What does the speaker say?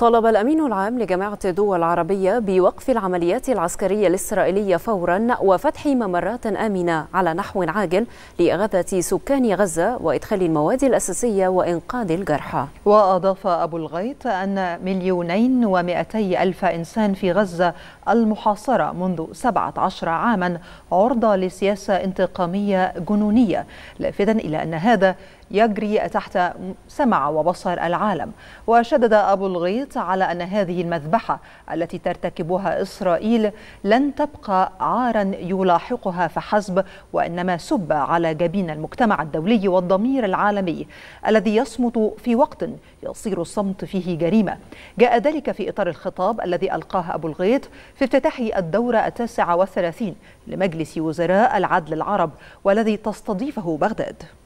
طالب الأمين العام لجامعة الدول العربية بوقف العمليات العسكرية الإسرائيلية فورا وفتح ممرات آمنة على نحو عاجل لإغاثة سكان غزة وإدخال المواد الأساسية وإنقاذ الجرحى وأضاف أبو الغيط أن مليونين ومئتي ألف إنسان في غزة المحاصرة منذ 17 عاما عرضة لسياسة انتقامية جنونية لافتا إلى أن هذا يجري تحت سمع وبصر العالم وشدد أبو الغيط البيت على أن هذه المذبحة التي ترتكبها إسرائيل لن تبقى عارا يلاحقها فحسب وإنما سب على جبين المجتمع الدولي والضمير العالمي الذي يصمت في وقت يصير الصمت فيه جريمة جاء ذلك في إطار الخطاب الذي ألقاه أبو الغيط في افتتاح الدورة التاسعة والثلاثين لمجلس وزراء العدل العرب والذي تستضيفه بغداد